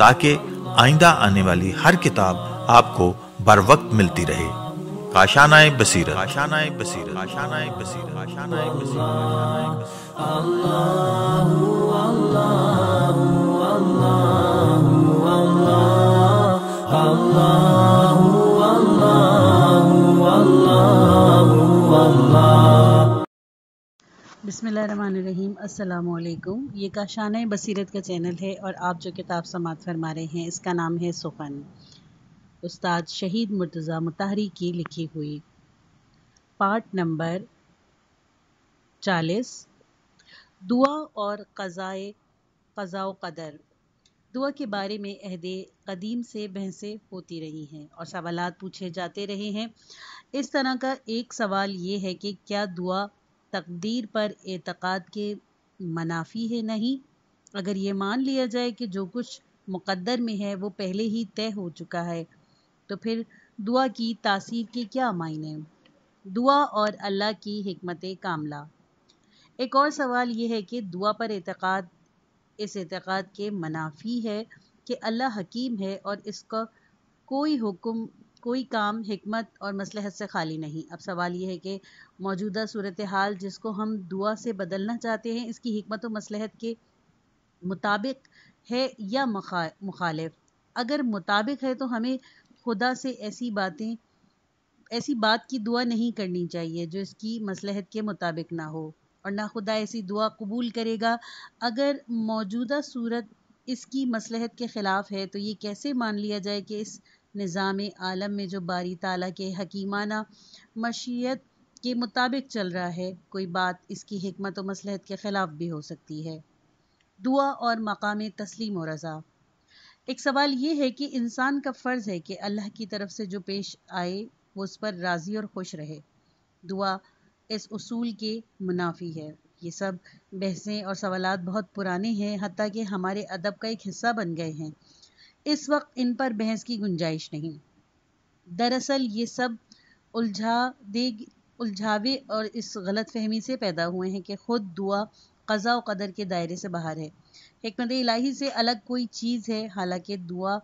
ताकि आइंदा आने वाली हर किताब आपको बर वक्त मिलती रहे काशानाए बसीरत काशानाए बसीरत काशानाए बसीरत काशानाए बसीरत अल्लाह अल्लाह अल्लाह अल्लाह अल्लाह अल्लाह बसमीम् अल्लाम ये काशान बसीरत का चैनल है और आप जो किताब समात फरमा रहे हैं इसका नाम है सुफन उस्ताद शहीद मुर्तज़ा मुतहरी की लिखी हुई पार्ट नंबर चालीस दुआ और कज़ाए कज़ा कदर दुआ के बारे में अहदे कदीम से बहसें होती रही हैं और सवाल पूछे जाते रहे हैं इस तरह का एक सवाल ये है कि क्या दुआ तकदीर पर एतक़ाद के मनाफी है नहीं अगर ये मान लिया जाए कि जो कुछ मुकद्दर में है वो पहले ही तय हो चुका है तो फिर दुआ की तासीर के क्या मायने दुआ और अल्लाह की हमत कामला एक और सवाल ये है कि दुआ पर एतक़ाद इस एतक़ाद के मनाफी है कि अल्लाह हकीम है और इसका कोई हुक्म कोई काम हमत और मसलहत से खाली नहीं अब सवाल यह है कि मौजूदा सूरत हाल जिसको हम दुआ से बदलना चाहते हैं इसकी हमत व मसलहत के मुताबिक है या मखा मुखालिफ अगर मुताबिक है तो हमें खुदा से ऐसी बातें ऐसी बात की दुआ नहीं करनी चाहिए जो इसकी मसलहत के मुताबिक ना हो और ना खुदा ऐसी दुआ कबूल करेगा अगर मौजूदा सूरत इसकी मसलहत के ख़िलाफ़ है तो ये कैसे मान लिया जाए कि इस निज़ाम आलम में जो बारी ताला के हकीमाना मशीयत के मुताबिक चल रहा है कोई बात इसकी हमत व मसलहत के ख़िलाफ़ भी हो सकती है दुआ और मकाम तस्लीम और रज़ा एक सवाल ये है कि इंसान का फ़र्ज़ है कि अल्लाह की तरफ से जो पेश आए वो उस पर राज़ी और खुश रहे दुआ इस उसूल के मुनाफी है ये सब बहसें और सवाल बहुत पुराने हैं हती कि हमारे अदब का एक हिस्सा बन गए हैं इस वक्त इन पर बहस की गुंजाइश नहीं दरअसल ये सब उलझा देगी उलझावे और इस गलत फहमी से पैदा हुए हैं कि ख़ुद दुआ कज़ा व कदर के दायरे से बाहर है हमत इलाही से अलग कोई चीज़ है हालांकि दुआ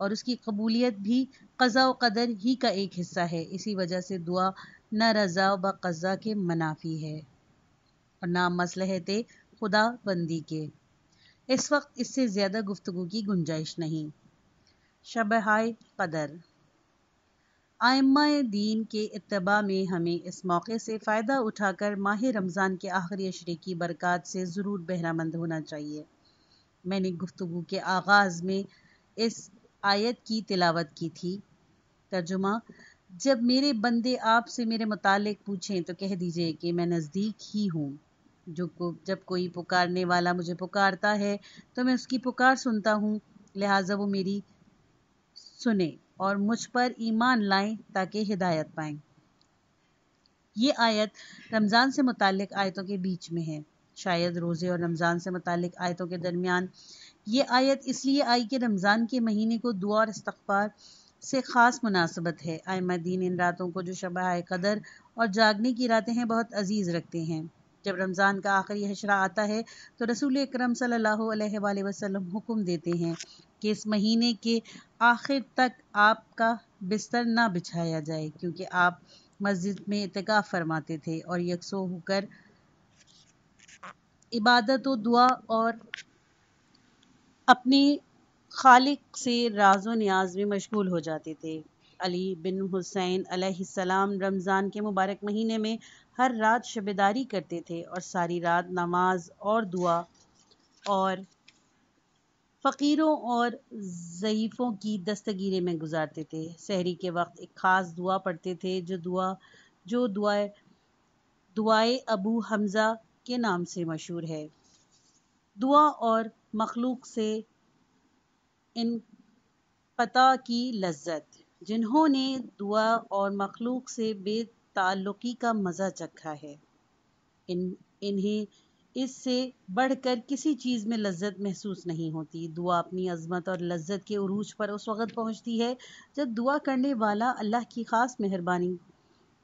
और उसकी कबूलियत भी कज़ा व कदर ही का एक हिस्सा है इसी वजह से दुआ न रज़ा व कज़ा के मनाफी है और ना मसलहत खुदा बंदी के इस वक्त इससे ज़्यादा गुफ्तु की गुंजाइश नहीं शबहाय कदर आयमा दीन के इतबा में हमें इस मौके से फ़ायदा उठाकर माह रमज़ान के आखिरी अशरे की बरक़ात से ज़रूर बहरामंद होना चाहिए मैंने गुफ्तु के आगाज़ में इस आयत की तिलावत की थी तर्जुमा जब मेरे बंदे आपसे मेरे मुतालिक पूछें तो कह दीजिए कि मैं नज़दीक ही हूँ जो को जब कोई पुकारने वाला मुझे पुकारता है तो मैं उसकी पुकार सुनता हूँ लिहाजा वो मेरी सुने और मुझ पर ईमान लाएं ताकि हिदायत पाएं ये आयत रमज़ान से मुतक आयतों के बीच में है शायद रोज़े और रमज़ान से मुतक आयतों के दरमियान ये आयत इसलिए आई कि रमज़ान के महीने को दुआ और इस्तबार से ख़ास मुनासबत है आयमा दीन इन रातों को जो शबा कदर और जागने की रातें हैं बहुत अजीज़ रखते हैं जब रमज़ान का आखिरी हशरा आता है तो रसूल करम सल्लल्लाहु अलैहि वसल्लम हुक्म देते हैं कि इस महीने के आखिर तक आपका बिस्तर ना बिछाया जाए क्योंकि आप मस्जिद में इतका फरमाते थे और यकसो होकर इबादत व दुआ और अपने खालिक से राजो न्याज में मशगूल हो जाते थे अली बिन हुसैन अलैहिस्सलाम रमज़ान के मुबारक महीने में हर रात शबेदारी करते थे और सारी रात नमाज और दुआ और फ़कीरों और ज़यीफ़ों की दस्तगीरें में गुजारते थे सहरी के वक्त एक ख़ास दुआ पढ़ते थे जो दुआ जो दुआ दुआए अबू हमज़ा के नाम से मशहूर है दुआ और मखलूक से इन पता की लज्जत जिन्होंने दुआ और मखलूक से बेतालुकी का मज़ा चखा है इन इन्हें इससे बढ़कर किसी चीज़ में लज्जत महसूस नहीं होती दुआ अपनी अजमत और लज्जत के उरूज पर उस वक़्त पहुंचती है जब दुआ करने वाला अल्लाह की ख़ास मेहरबानी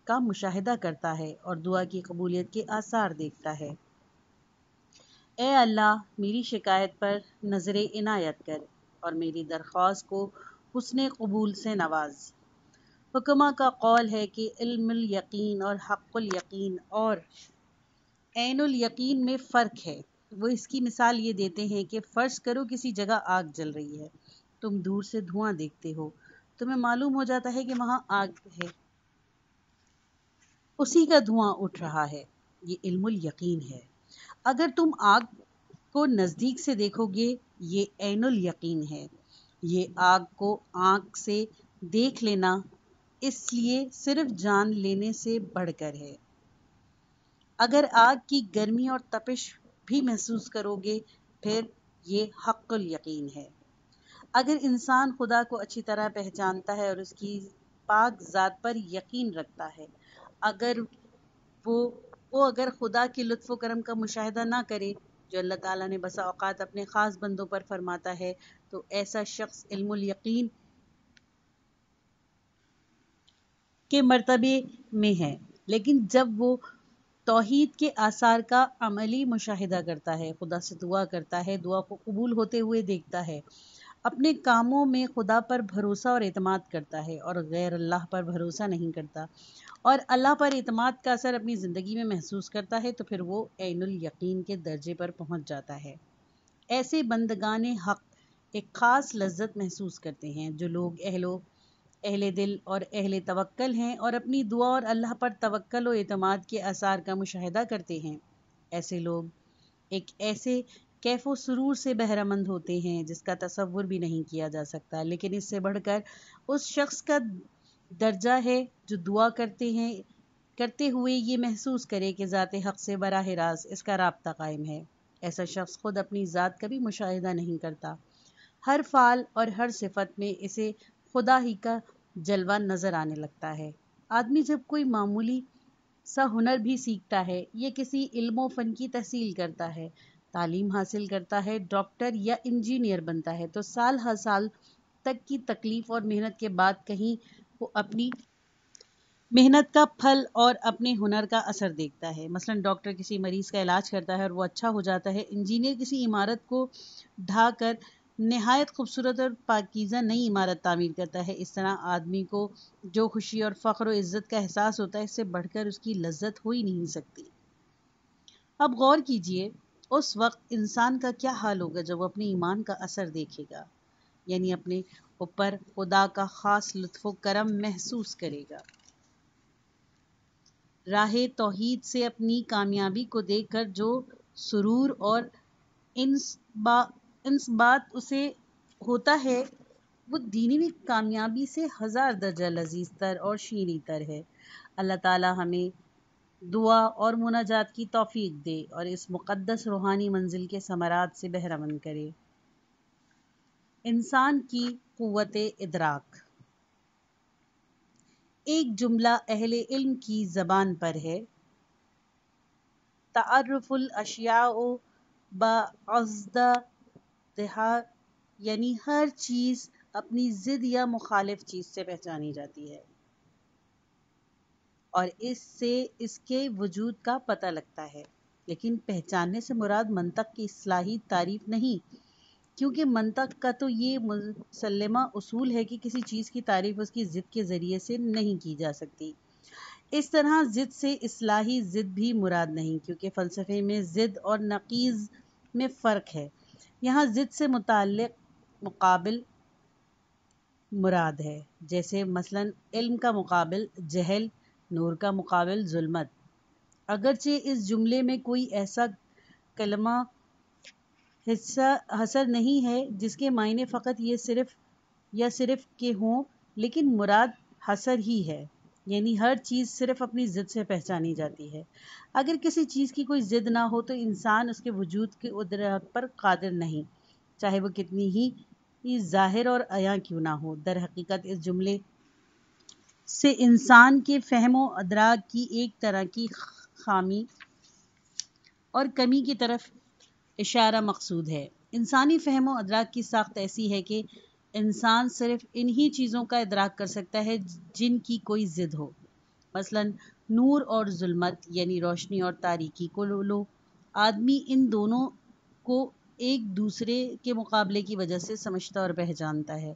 का मुशाहिदा करता है और दुआ की कबूलियत के आसार देखता है ए अल्लाह मेरी शिकायत पर नज़र इनायत कर और मेरी दरख्वास्त को हुसन कबूल से नवाज हुक्मा का कौल है कि इल्म यकीन और हक़ुल यकीन और एनुल यकीन में फ़र्क है वो इसकी मिसाल ये देते हैं कि फ़र्ज करो किसी जगह आग जल रही है तुम दूर से धुआं देखते हो तुम्हें मालूम हो जाता है कि वहाँ आग है उसी का धुआं उठ रहा है ये इल्मुल यकीन है अगर तुम आग को नज़दीक से देखोगे ये एनुल यकीन है ये आग को आँख से देख लेना इसलिए सिर्फ जान लेने से बढ़कर है अगर आग की गर्मी और तपिश भी महसूस करोगे फिर ये हक्ल यकीन है अगर इंसान खुदा को अच्छी तरह पहचानता है और उसकी पाक ज़ात पर यकीन रखता है अगर वो वो अगर खुदा के लुत्फ़ करम का मुशाहिदा ना करे जो अल्लाह ताला ने बसा औकात अपने ख़ास बंदों पर फरमाता है तो ऐसा शख्स यकीन के मरतबे में है लेकिन जब वो तोहद के आसार का अमली मुशाहिदा करता है खुदा से दुआ करता है दुआ को कबूल होते हुए देखता है अपने कामों में खुदा पर भरोसा और अतमाद करता है और गैर अल्लाह पर भरोसा नहीं करता और अल्लाह पर अतमाद का असर अपनी ज़िंदगी में महसूस करता है तो फिर वो ऐनुल यकीन के दर्जे पर पहुंच जाता है ऐसे बंदगान हक़ एक ख़ास लज्जत महसूस करते हैं जो लोग अहलो अहले दिल और अहले तवक्ल हैं और अपनी दुआ और अल्लाह पर तवक्ल और अतमाद के आसार का मुशाहिदा करते हैं ऐसे लोग एक ऐसे कैफो सुरूर से बहरामंद होते हैं जिसका तस्वुर भी नहीं किया जा सकता लेकिन इससे बढ़कर उस शख्स का दर्जा है जो दुआ करते हैं करते हुए ये महसूस करे कि ज़ात हक़ से बरह रास्त इसका रबता कायम है ऐसा शख्स ख़ुद अपनी ज़ात का भी मुशाहिदा नहीं करता हर फ़ाल और हर सिफत में इसे खुदा ही का जलवा नज़र आने लगता है आदमी जब कोई मामूली सा हुनर भी सीखता है या किसी इल्मो फ़न की तहसील करता है तालीम हासिल करता है डॉक्टर या इंजीनियर बनता है तो साल हर साल तक की तकलीफ़ और मेहनत के बाद कहीं वो अपनी मेहनत का फल और अपने हुनर का असर देखता है मसलन डॉक्टर किसी मरीज़ का इलाज करता है और वो अच्छा हो जाता है इंजीनियर किसी इमारत को ढाकर नहायत खूबसूरत और पाकिज़ा नई इमारत तामीर करता है इस तरह आदमी को जो खुशी और फ़ख्र और इज़्ज़त का एहसास होता है इससे बढ़कर उसकी लज्जत हो ही नहीं सकती अब गौर कीजिए उस वक्त इंसान का क्या हाल होगा जब वो अपने ईमान का असर देखेगा यानी अपने ऊपर खुदा का ख़ास लुत्फ़ करम महसूस करेगा राह तोहद से अपनी कामयाबी को देखकर जो सुरूर और बात उसे होता है वो दीनी कामयाबी से हज़ार दर्जा लजीज तर और शीरी तर है अल्लाह ताला हमें दुआ और मुनाजात की तौफीक दे और इस मुक़दस रूहानी मंजिल के समरात से बहरमंद करे इंसान की क़वत इदराक एक जुमला अहल इल्म की ज़बान पर है तारफ़ुल अशिया बज़दा इश्तहार यानी हर चीज़ अपनी ज़िद या मुखालिफ चीज़ से पहचानी जाती है और इससे इसके वजूद का पता लगता है लेकिन पहचानने से मुराद मनतक की असलाही तारीफ नहीं क्योंकि मनतक का तो ये मुसलमा उसूल है कि किसी चीज़ की तारीफ उसकी ज़िद के ज़रिए से नहीं की जा सकती इस तरह ज़िद से असलाही ज़िद भी मुराद नहीं क्योंकि फ़लसफ़े में ज़िद और नक़ीज़ में फ़र्क है यहाँ ज़िद से मुतक मुकाबल मुराद है जैसे मसलन इल्म का मुकाबल जहल नूर का मुकाबल जुल्मत अगरचे इस जुमले में कोई ऐसा कलमा हिस्सा हसर नहीं है जिसके मायने फ़कत ये सिर्फ़ या सिर्फ़ के हों लेकिन मुराद हसर ही है यानी हर चीज़ सिर्फ अपनी ज़िद से पहचानी जाती है अगर किसी चीज़ की कोई ज़िद ना हो तो इंसान उसके वजूद के उदरहक पर कादिर नहीं चाहे वो कितनी ही ज़ाहिर और अया क्यों ना हो दर हकीकत इस जुमले से इंसान के फहमो अदराक की एक तरह की खामी और कमी की तरफ इशारा मकसूद है इंसानी फहमो अदराक की साख्त ऐसी है कि इंसान सिर्फ इन्हीं चीज़ों का इदराक कर सकता है जिनकी कोई ज़िद हो मसलन नूर और जुल्मत यानी रोशनी और तारीकी को लो आदमी इन दोनों को एक दूसरे के मुकाबले की वजह से समझता और पहचानता है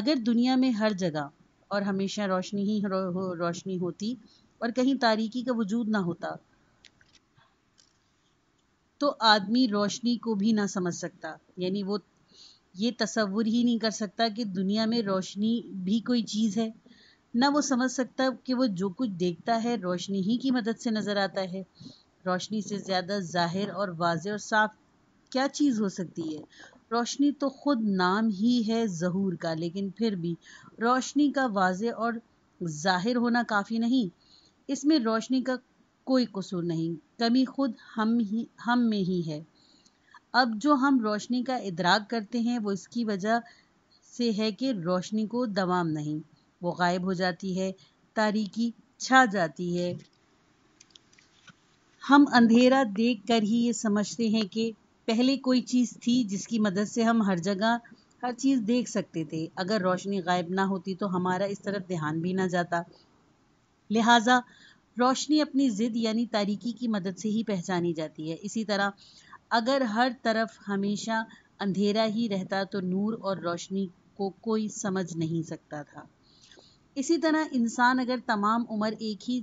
अगर दुनिया में हर जगह और हमेशा रोशनी ही रोशनी होती और कहीं तारीकी का वजूद ना होता तो आदमी रोशनी को भी ना समझ सकता यानी वो ये तस्वुर ही नहीं कर सकता कि दुनिया में रोशनी भी कोई चीज़ है ना वो समझ सकता कि वो जो कुछ देखता है रोशनी ही की मदद से नज़र आता है रोशनी से ज़्यादा जाहिर और वाज और साफ क्या चीज़ हो सकती है रोशनी तो ख़ुद नाम ही है जहूर का लेकिन फिर भी रोशनी का वाज और जाहिर होना काफ़ी नहीं इसमें रोशनी का कोई कसूर नहीं कमी खुद हम ही हम में ही है अब जो हम रोशनी का इदराक करते हैं वो इसकी वजह से है कि रोशनी को दवाम नहीं वो गायब हो जाती है तारीकी छा जाती है हम अंधेरा देख कर ही ये समझते हैं कि पहले कोई चीज़ थी जिसकी मदद से हम हर जगह हर चीज़ देख सकते थे अगर रोशनी गायब ना होती तो हमारा इस तरफ ध्यान भी ना जाता लिहाजा रोशनी अपनी ज़िद यानी तारीकी की मदद से ही पहचानी जाती है इसी तरह अगर हर तरफ हमेशा अंधेरा ही रहता तो नूर और रोशनी को कोई समझ नहीं सकता था इसी तरह इंसान अगर तमाम उम्र एक ही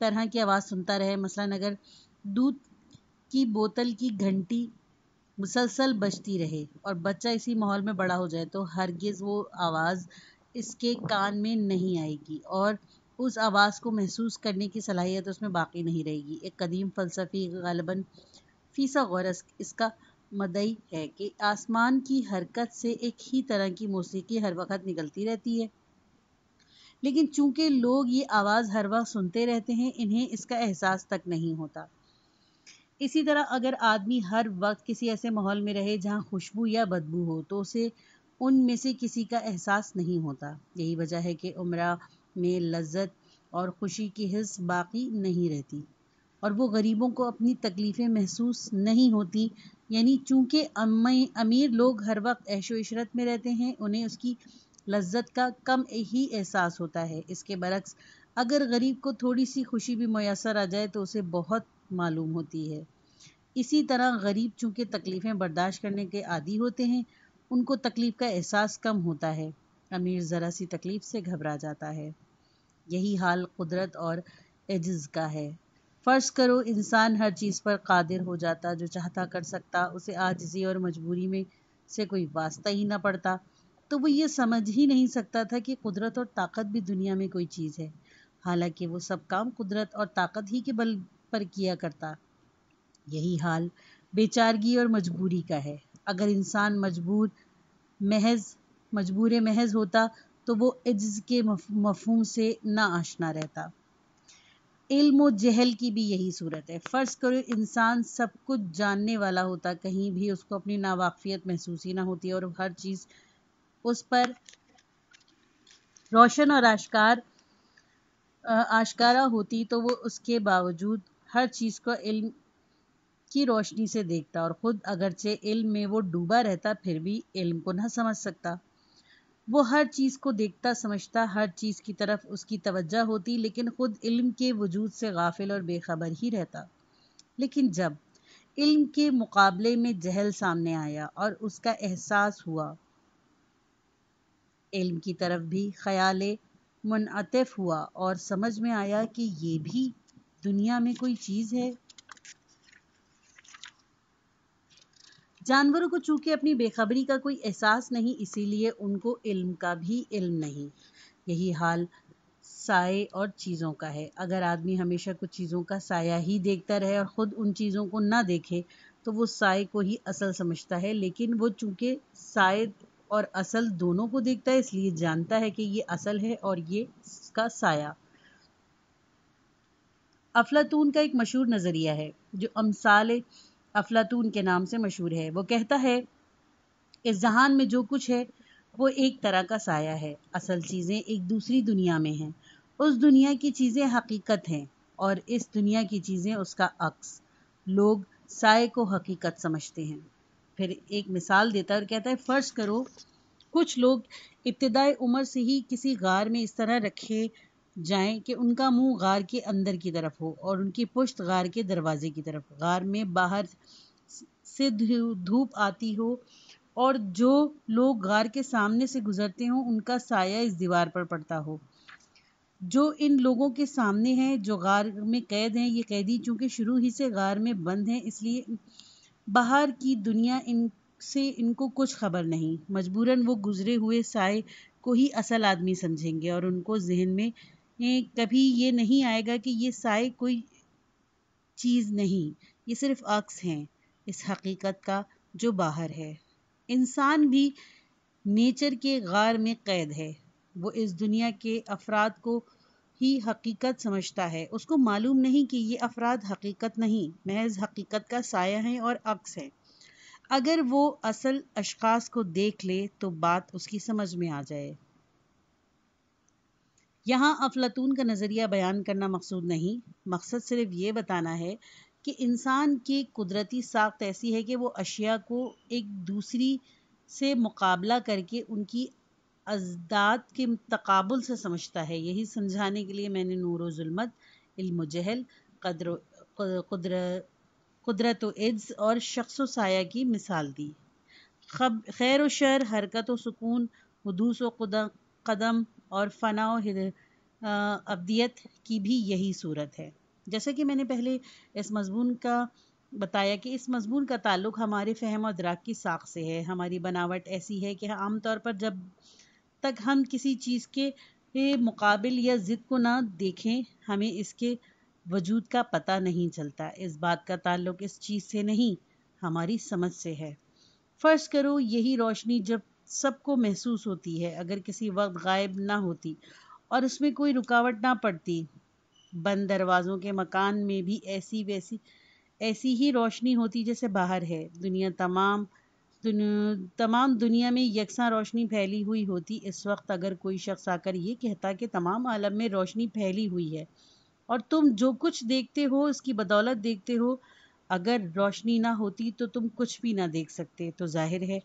तरह की आवाज़ सुनता रहे मसलन अगर दूध की बोतल की घंटी मुसलसल बजती रहे और बच्चा इसी माहौल में बड़ा हो जाए तो हरगिज़ वो आवाज़ इसके कान में नहीं आएगी और उस आवाज़ को महसूस करने की सलाहियत उसमें बाकी नहीं रहेगी एक कदीम फ़लसफ़ी गलबन फीसा गौरस इसका मदई है कि आसमान की हरकत से एक ही तरह की मौसीकी हर वक्त निकलती रहती है लेकिन चूंकि लोग ये आवाज़ हर वक्त सुनते रहते हैं इन्हें इसका एहसास तक नहीं होता इसी तरह अगर आदमी हर वक्त किसी ऐसे माहौल में रहे जहाँ खुशबू या बदबू हो तो उसे उनमें से किसी का एहसास नहीं होता यही वजह है कि उम्र में लज्जत और खुशी की हिस्स बाकी नहीं रहती और वो गरीबों को अपनी तकलीफ़ें महसूस नहीं होती यानी चूंकि अमीर लोग हर वक्त ऐशो इशरत में रहते हैं उन्हें उसकी लज्जत का कम ही एहसास होता है इसके बरक्स अगर गरीब को थोड़ी सी खुशी भी मैसर आ जाए तो उसे बहुत मालूम होती है इसी तरह गरीब चूँकि तकलीफ़ें बर्दाश्त करने के आदि होते हैं उनको तकलीफ़ का एहसास कम होता है अमीर ज़रा सी तकलीफ़ से घबरा जाता है यही हाल कुदरत और एजज़ का है फ़र्ज़ करो इंसान हर चीज़ पर कादिर हो जाता जो चाहता कर सकता उसे आजजी और मजबूरी में से कोई वास्ता ही ना पड़ता तो वो ये समझ ही नहीं सकता था कि कुदरत और ताकत भी दुनिया में कोई चीज़ है हालांकि वो सब काम कुदरत और ताकत ही के बल पर किया करता यही हाल बेचारगी और मजबूरी का है अगर इंसान मजबूर महज मजबूर महज होता तो वो इज्ज़ के मफहूम से ना आशना रहता इल्म और जहल की भी यही सूरत है फ़र्ज़ करो इंसान सब कुछ जानने वाला होता कहीं भी उसको अपनी नावाफियत महसूस ही ना होती और हर चीज़ उस पर रोशन और आश्कार आश्कारा होती तो वो उसके बावजूद हर चीज़ को इल्म की रोशनी से देखता और ख़ुद अगरचे इल्म में वो डूबा रहता फिर भी इल्म को ना समझ सकता वो हर चीज़ को देखता समझता हर चीज़ की तरफ उसकी तवज्जो होती लेकिन ख़ुद इल्म के वजूद से गाफिल और बेखबर ही रहता लेकिन जब इल्म के मुकाबले में जहल सामने आया और उसका एहसास हुआ इल्म की तरफ भी ख्याल मुनतफ़ हुआ और समझ में आया कि ये भी दुनिया में कोई चीज़ है जानवरों को चूंकि अपनी बेखबरी का कोई एहसास नहीं इसीलिए उनको इल्म का भी इल्म नहीं यही हाल साय और चीज़ों का है अगर आदमी हमेशा कुछ चीज़ों का साया ही देखता रहे और ख़ुद उन चीज़ों को ना देखे तो वो साय को ही असल समझता है लेकिन वो चूंकि साय और असल दोनों को देखता है इसलिए जानता है कि ये असल है और ये इसका साया अफलातून का एक मशहूर नज़रिया है जो अमसाल अफलातून के नाम से मशहूर है वो कहता है इस जहान में जो कुछ है वो एक तरह का साया है असल चीज़ें एक दूसरी दुनिया में हैं उस दुनिया की चीज़ें हकीकत हैं और इस दुनिया की चीज़ें उसका अक्स लोग साय को हकीकत समझते हैं फिर एक मिसाल देता है और कहता है फ़र्ज करो कुछ लोग इब्तदाई उम्र से ही किसी गार में इस तरह रखे जाएं कि उनका मुंह गार के अंदर की तरफ हो और उनकी पुश्त गार के दरवाजे की तरफ गार में बाहर से धूप आती हो और जो लोग गार के सामने से गुजरते हों उनका साया इस दीवार पर पड़ता हो जो इन लोगों के सामने हैं जो गार में कैद हैं ये कैदी चूंकि शुरू ही से गार में बंद हैं इसलिए बाहर की दुनिया इन से इनको कुछ खबर नहीं मजबूरन वो गुजरे हुए साय को ही असल आदमी समझेंगे और उनको जहन में कभी ये नहीं आएगा कि ये साय कोई चीज़ नहीं ये सिर्फ अक्स हैं इस हकीकत का जो बाहर है इंसान भी नेचर के गार में कैद है वो इस दुनिया के अफराद को ही हकीकत समझता है उसको मालूम नहीं कि ये अफराद हकीकत नहीं महज हकीकत का साया है और अक्स है अगर वो असल अशास को देख ले तो बात उसकी समझ में आ जाए यहाँ अफलातून का नज़रिया बयान करना मकसूद नहीं मकसद सिर्फ ये बताना है कि इंसान की कुदरती साख्त ऐसी है कि वो अशिया को एक दूसरी से मुकाबला करके उनकी अजदाद के तकबुल से समझता है यही समझाने के लिए मैंने नूर ज़ुलमत इल्म जहल कदर कुदर कुदरत इज्ज और शख्स व साया की मिसाल दी खब खैर व शर हरकत व सुकून हदूस व कदम और फ़ना अबदियत की भी यही सूरत है जैसा कि मैंने पहले इस मज़मून का बताया कि इस मज़मून का ताल्लुक़ हमारे फ़हम और दराक की साख से है हमारी बनावट ऐसी है कि आम तौर पर जब तक हम किसी चीज़ के मुकाबल या ज़िद को ना देखें हमें इसके वजूद का पता नहीं चलता इस बात का ताल्लुक़ इस चीज़ से नहीं हमारी समझ से है फ़र्ज़ करो यही रोशनी जब सबको महसूस होती है अगर किसी वक्त गायब ना होती और उसमें कोई रुकावट ना पड़ती बंद दरवाज़ों के मकान में भी ऐसी वैसी ऐसी ही रोशनी होती जैसे बाहर है दुनिया तमाम दुन, तमाम दुनिया में यकसा रोशनी फैली हुई होती इस वक्त अगर कोई शख्स आकर ये कहता कि तमाम आलम में रोशनी फैली हुई है और तुम जो कुछ देखते हो उसकी बदौलत देखते हो अगर रोशनी ना होती तो तुम कुछ भी ना देख सकते तो जाहिर है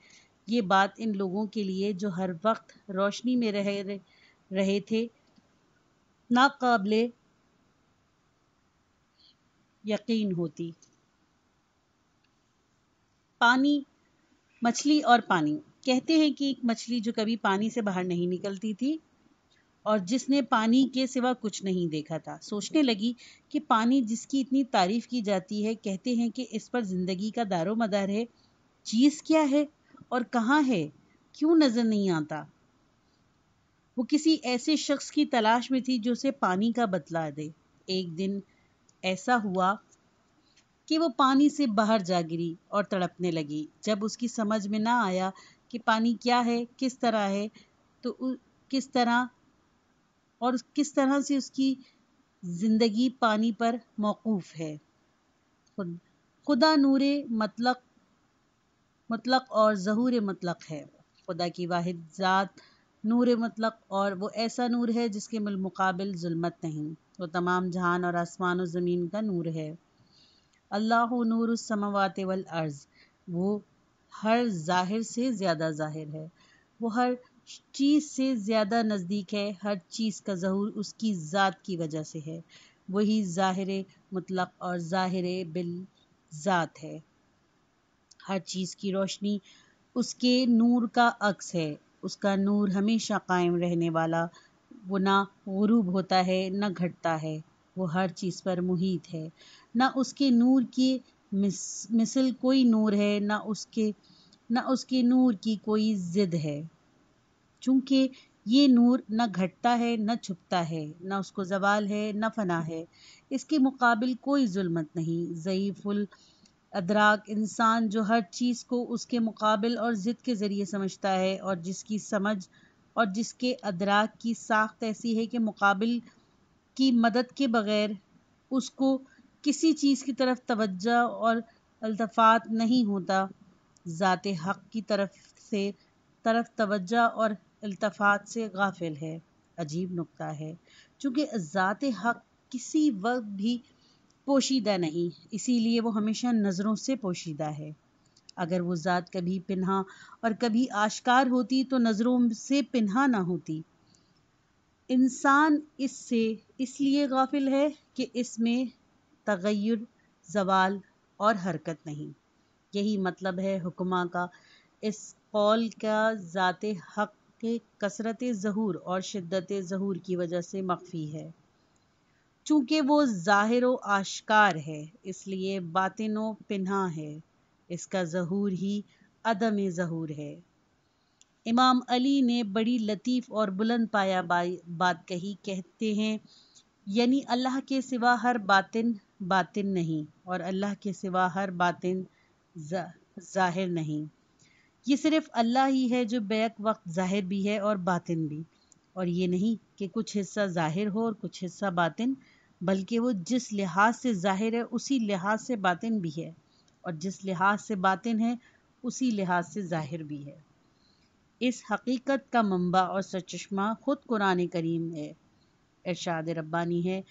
ये बात इन लोगों के लिए जो हर वक्त रोशनी में रह रहे थे नाकबले यकीन होती पानी मछली और पानी कहते हैं कि एक मछली जो कभी पानी से बाहर नहीं निकलती थी और जिसने पानी के सिवा कुछ नहीं देखा था सोचने लगी कि पानी जिसकी इतनी तारीफ की जाती है कहते हैं कि इस पर जिंदगी का दारो मदार है चीज़ क्या है और कहाँ है क्यों नज़र नहीं आता वो किसी ऐसे शख्स की तलाश में थी जो उसे पानी का बतला दे एक दिन ऐसा हुआ कि वो पानी से बाहर जा गिरी और तड़पने लगी जब उसकी समझ में ना आया कि पानी क्या है किस तरह है तो किस तरह और किस तरह से उसकी ज़िंदगी पानी पर मौकूफ़ है खुद खुदा नूरे मतलब मतलब और ज़हूर मतलब है खुदा की वाहिद ज़ात नूर मतलब और वो ऐसा नूर है जिसके मिलमुकाबिल जुलमत नहीं वो तमाम जहान और आसमान और ज़मीन का नूर है अल्लाह नूर समवात वल अर्ज़ वो हर ज़ाहिर से ज़्यादा ज़ाहिर है वो हर चीज़ से ज़्यादा नज़दीक है हर चीज़ का जहूर उसकी ज़ात की वजह से है वही ज़ाहिर मतलब और ज़ाहिर बिल ज़ात है हर चीज़ की रोशनी उसके नूर का अक्स है उसका नूर हमेशा कायम रहने वाला वो ना गुरूब होता है ना घटता है वो हर चीज़ पर मुहित है ना उसके नूर की मिस मिसल कोई नूर है ना उसके ना उसके नूर की कोई ज़िद है चूँकि ये नूर न घटता है न छुपता है न उसको जवाल है न फना है इसके मुकाबल कोई जुल्मत नहीं ज़यीफ़ुल अदराक इंसान जो हर चीज़ को उसके मुकाबल और ज़िद के ज़रिए समझता है और जिसकी समझ और जिसके अदराक की साख्त ऐसी है कि मुकाबिल की मदद के बग़ैर उसको किसी चीज़ की तरफ तवज्जो और अल्तफात नहीं होता ज़ात हक़ की तरफ से तरफ तवज्जो और अल्तफात से गाफिल है अजीब नुकता है चूँकि ज़ात हक़ किसी वक्त भी पोशीदा नहीं इसीलिए वो हमेशा नज़रों से पोशीदा है अगर वो ज़ात कभी पिन्हा और कभी आश्कार होती तो नज़रों से पिन्हा ना होती इंसान इससे इसलिए गाफिल है कि इसमें तगैर जवाल और हरकत नहीं यही मतलब है हुक्मा का इस कौल का ज़ात हक़ के कसरत ज़हूर और शिद्दत ज़हूर की वजह से मख्फी है चूंकि वो ज़ाहिर व आशकार है इसलिए बातिन व पिन्हा है इसका जहूर ही अदम जहूर है इमाम अली ने बड़ी लतीफ़ और बुलंद पाया बात कही कहते हैं यानी अल्लाह के सिवा हर बातिन बातिन नहीं और अल्लाह के सिवा हर बातिन जा, जाहिर नहीं ये सिर्फ़ अल्लाह ही है जो बैक वक्त जाहिर भी है और बातिन भी और ये नहीं कि कुछ हिस्सा जाहिर हो और कुछ हिस्सा बातिन बल्कि वो जिस लिहाज से ज़ाहिर है उसी लिहाज से बातिन भी है और जिस लिहाज से बातिन है उसी लिहाज से ज़ाहिर भी है इस हकीकत का मंबा और सचमा ख़ुद कुरान करीम है इरशाद रब्बानी है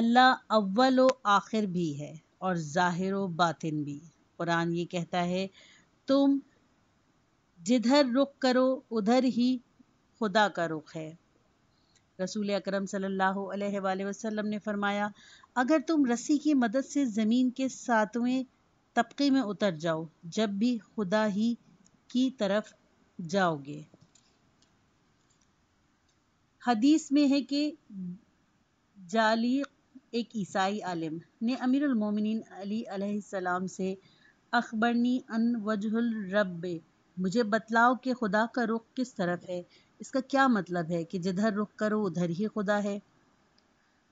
अल्लाह अव्वल व आखिर भी है और ज़ाहिर व बातिन भी कुरान ये कहता है तुम जिधर रुख करो उधर ही खुदा का रुख है रसूल अकरम सल्लल्लाहु अलैहि वसल्लम ने फरमाया अगर तुम रस्सी की मदद से ज़मीन के सातवें तबके में उतर जाओ जब भी खुदा ही की तरफ जाओगे हदीस में है कि जाली एक ईसाई आलिम ने अमीरुल मोमिनीन अली अलैहिस्सलाम से अखबरनी अन वजहुल रब मुझे बतलाओ कि खुदा का रुख किस तरफ है इसका क्या मतलब है कि जिधर रुख करो उधर ही खुदा है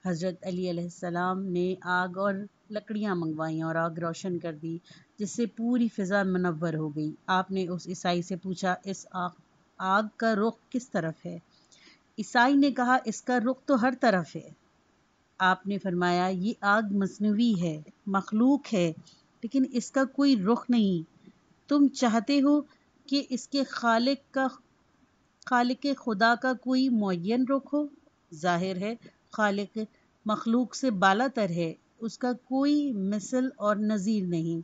हज़रत अली सलाम ने आग और लकड़ियाँ मंगवाई और आग रोशन कर दी जिससे पूरी फ़िज़ा मनवर हो गई आपने उस ईसाई से पूछा इस आग आग का रुख किस तरफ है ईसाई ने कहा इसका रुख तो हर तरफ है आपने फरमाया ये आग मसनवी है मखलूक है लेकिन इसका कोई रुख नहीं तुम चाहते हो कि इसके खालिक का खालिक खुदा का कोई मुन रखो ज़ाहिर है खालिक मखलूक से बाला तर है उसका कोई मिसल और नज़ीर नहीं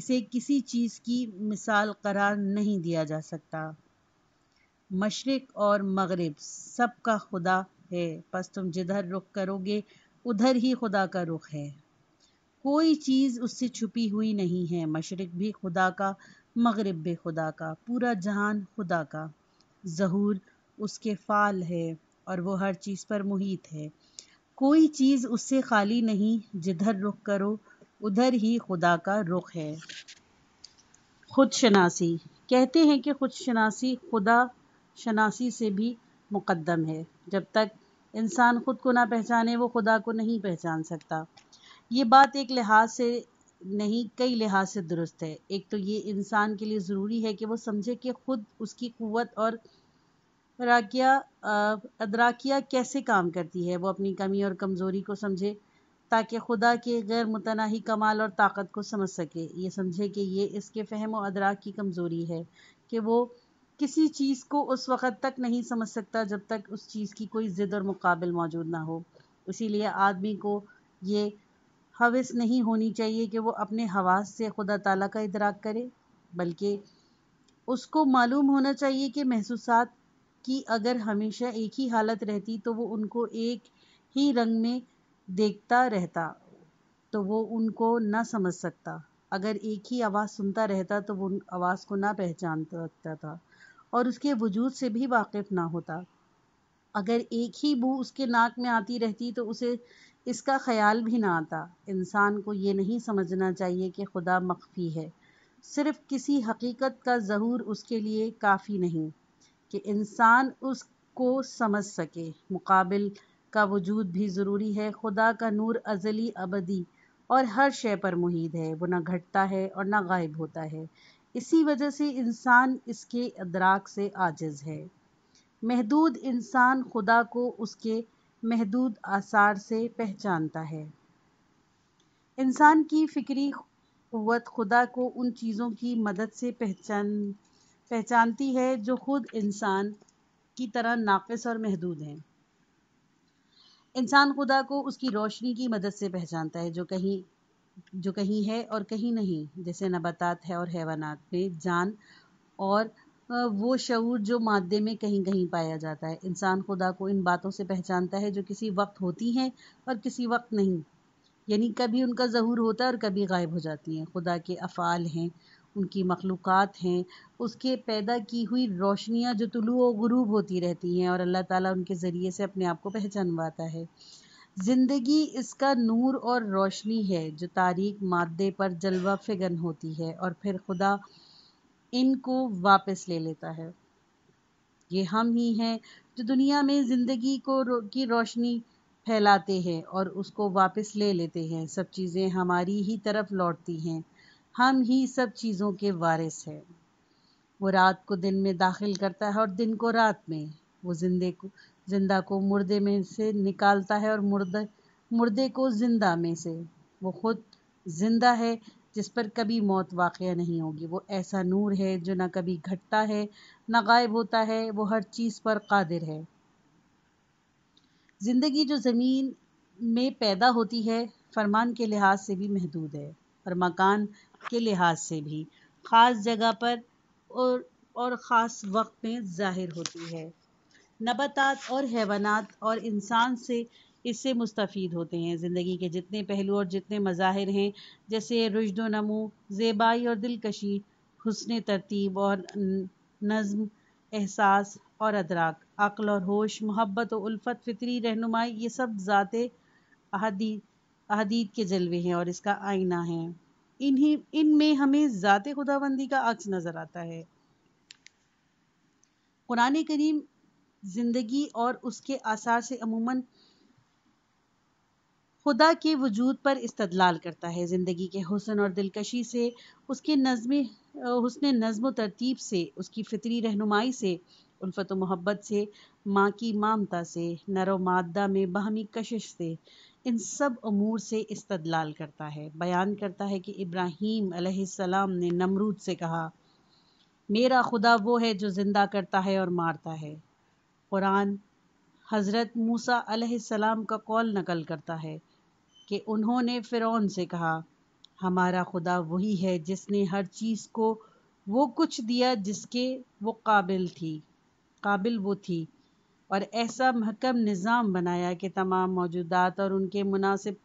इसे किसी चीज़ की मिसाल करार नहीं दिया जा सकता मशरक़ और मगरब सब का खुदा है बस तुम जिधर रुख करोगे उधर ही खुदा का रुख है कोई चीज़ उससे छुपी हुई नहीं है मशरक़ भी खुदा का मगरब भी खुदा का पूरा जहान खुदा का जहूर उसके फ़ाल है और वो हर चीज़ पर मुहित है कोई चीज़ उससे खाली नहीं जिधर रुख करो उधर ही खुदा का रुख है खुद शनासी कहते हैं कि खुद शनासी खुदा शनासी से भी मुकदम है जब तक इंसान खुद को ना पहचाने वो खुदा को नहीं पहचान सकता ये बात एक लिहाज से नहीं कई लिहाज से दुरुस्त है एक तो ये इंसान के लिए ज़रूरी है कि वो समझे कि ख़ुद उसकी क़वत और राकिया अदराकिया कैसे काम करती है वो अपनी कमी और कमज़ोरी को समझे ताकि खुदा के गैर मुतनाही कमाल और ताकत को समझ सके ये समझे कि ये इसके फहम और अदराक की कमज़ोरी है कि वो किसी चीज़ को उस वक़्त तक नहीं समझ सकता जब तक उस चीज़ की कोई ज़िद और मुकाबल मौजूद ना हो इसीलिए आदमी को ये हविस नहीं होनी चाहिए कि वो अपने हवास से खुदा ताला का इदराक करे बल्कि उसको मालूम होना चाहिए कि महसूस की अगर हमेशा एक ही हालत रहती तो वो उनको एक ही रंग में देखता रहता तो वो उनको ना समझ सकता अगर एक ही आवाज़ सुनता रहता तो वो उन आवाज़ को ना पहचान सकता था और उसके वजूद से भी वाकिफ़ ना होता अगर एक ही बू उसके नाक में आती रहती तो उसे इसका ख्याल भी ना आता इंसान को ये नहीं समझना चाहिए कि खुदा मख्फी है सिर्फ किसी हकीकत का ज़हूर उसके लिए काफ़ी नहीं कि इंसान उसको समझ सके मुकाबिल का वजूद भी ज़रूरी है खुदा का नूर अजली अबदी और हर शय पर मुहिद है वो ना घटता है और ना गायब होता है इसी वजह से इंसान इसके अदराक से आजज़ है महदूद इंसान खुदा को उसके महदूद आसार से पहचानता है इंसान की फ़िक्री क़वत खुदा को उन चीज़ों की मदद से पहचान पहचानती है जो खुद इंसान की तरह नाफिस और महदूद हैं इंसान खुदा को उसकी रोशनी की मदद से पहचानता है जो कहीं जो कहीं है और कहीं नहीं जैसे नबातात है और हैवानात में जान और वो शूर जो मादे में कहीं कहीं पाया जाता है इंसान खुदा को इन बातों से पहचानता है जो किसी वक्त होती हैं और किसी वक्त नहीं यानी कभी उनका ज़हूर होता है और कभी गायब हो जाती हैं खुदा के अफ़ाल हैं उनकी मखलूक़ हैं उसके पैदा की हुई रोशनियाँ जो तुलू व गरूब होती रहती हैं और अल्लाह ताला उनके ज़रिए से अपने आप को पहचानवाता है ज़िंदगी इसका नूर और रोशनी है जो तारीख मादे पर जलवा फिगन होती है और फिर खुदा इनको वापस ले लेता है ये हम ही हैं जो दुनिया में ज़िंदगी को रो, की रोशनी फैलाते हैं और उसको वापस ले लेते हैं सब चीज़ें हमारी ही तरफ लौटती हैं हम ही सब चीज़ों के वारिस हैं वो रात को दिन में दाखिल करता है और दिन को रात में वो जिंदे को जिंदा को मुर्दे में से निकालता है और मुर्दे मुर्दे को जिंदा में से वो खुद जिंदा है जिस पर कभी मौत वाक़ नहीं होगी वो ऐसा नूर है जो ना कभी घटता है ना गायब होता है वो हर चीज़ पर कादिर है ज़िंदगी जो ज़मीन में पैदा होती है फरमान के लिहाज से भी महदूद है और मकान के लिहाज से भी ख़ास जगह पर और और ख़ास वक्त में ज़ाहिर होती है नबातात और हैवानात और इंसान से इससे मुस्तफ़ होते हैं ज़िंदगी के जितने पहलू और जितने मज़ाहिर हैं जैसे रुशद नमो ज़ेबाई और दिलकशी हसन तरतीब और नज़म एहसास और अदराक अक्ल और होश मोहब्बत और उल्फत फितरी रहनुमाई ये सब ज़ाते अहदीद के जलवे हैं और इसका आईना है इन्हीं इनमें हमें ज़ाते खुदाबंदी का अक्स नज़र आता है कुरान करीम ज़िंदगी और उसके आसार से अमूमन खुदा के वजूद पर इस्तदलाल करता है ज़िंदगी के हुसन और दिलकशी से उसके नज़म हुसन नज़म तरतीब से उसकी फितरी रहनुमाई से उल्फत मोहब्बत से माँ की मामता से नर मादा में बहमी कशिश से इन सब अमूर से इस्तदलाल करता है बयान करता है कि इब्राहीम अलैहिस्सलाम ने नमरूद से कहा मेरा खुदा वो है जो ज़िंदा करता है और मारता है कुरान हज़रत मूसा अलैहिस्सलाम का कौल नकल करता है कि उन्होंने फ़िरौन से कहा हमारा खुदा वही है जिसने हर चीज़ को वो कुछ दिया जिसके वो काबिल थी काबिल वो थी और ऐसा महकम निज़ाम बनाया कि तमाम मौजूदात और उनके मुनासिब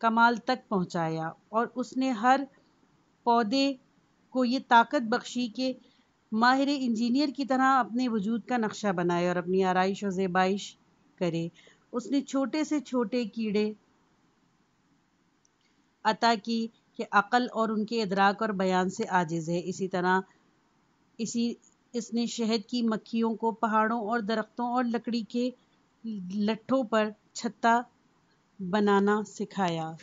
कमाल तक पहुंचाया और उसने हर पौधे को ये ताकत बख्शी कि माहिर इंजीनियर की तरह अपने वजूद का नक्शा बनाए और अपनी आरइश और जेबाइश करे उसने छोटे से छोटे कीड़े अता की कि अक़ल और उनके इदराक और बयान से आजिज़ है इसी तरह इसी इसने शहद की मक्खियों को पहाड़ों और दरख्तों और लकड़ी के लट्ठों पर छत्ता बनाना सिखाया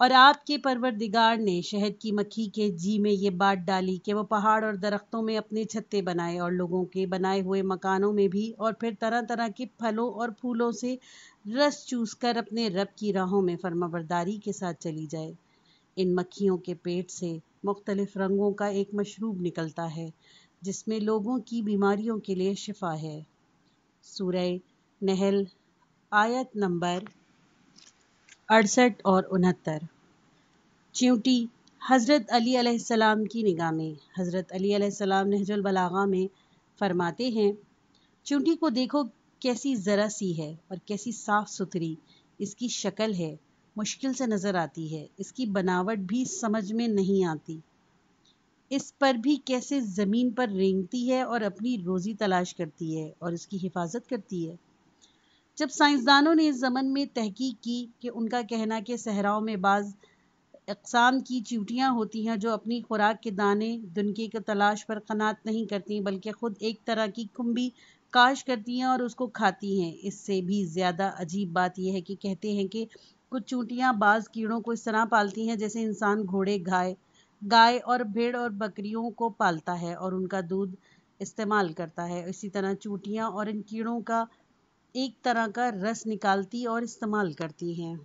और आपके परवरदिगार ने शहद की मक्खी के जी में ये बात डाली कि वह पहाड़ और दरख्तों में अपने छत्ते बनाए और लोगों के बनाए हुए मकानों में भी और फिर तरह तरह के फलों और फूलों से रस चूस कर अपने रब की राहों में फर्माबरदारी के साथ चली जाए इन मक्खियों के पेट से मुख्तलिफ रंगों का एक मशरूब निकलता है जिसमें लोगों की बीमारियों के लिए शिफा है सूरह नहल आयत नंबर अड़सठ और उनहत्तर च्यूटी हज़रत अली की निगाह में हज़रत अली सलाम नहजुल बलागा में फरमाते हैं चूंटी को देखो कैसी ज़रा सी है और कैसी साफ़ सुथरी इसकी शक्ल है मुश्किल से नज़र आती है इसकी बनावट भी समझ में नहीं आती इस पर भी कैसे ज़मीन पर रेंगती है और अपनी रोज़ी तलाश करती है और इसकी हिफाजत करती है जब साइंसदानों ने इस ज़मन में तहकीक की कि उनका कहना कि सहराओं में बाज़ अकसाम की चूटियाँ होती हैं जो अपनी खुराक के दाने दुनके की तलाश पर कनात नहीं करती बल्कि ख़ुद एक तरह की कुंभी काश करती हैं और उसको खाती हैं इससे भी ज़्यादा अजीब बात यह है कि कहते हैं कि कुछ चूटियाँ बाज़ कीड़ों को इस तरह पालती हैं जैसे इंसान घोड़े गाय गाय और भेड़ और बकरियों को पालता है और उनका दूध इस्तेमाल करता है इसी तरह चूटियाँ और इन कीड़ों का एक तरह का रस निकालती और इस्तेमाल करती हैं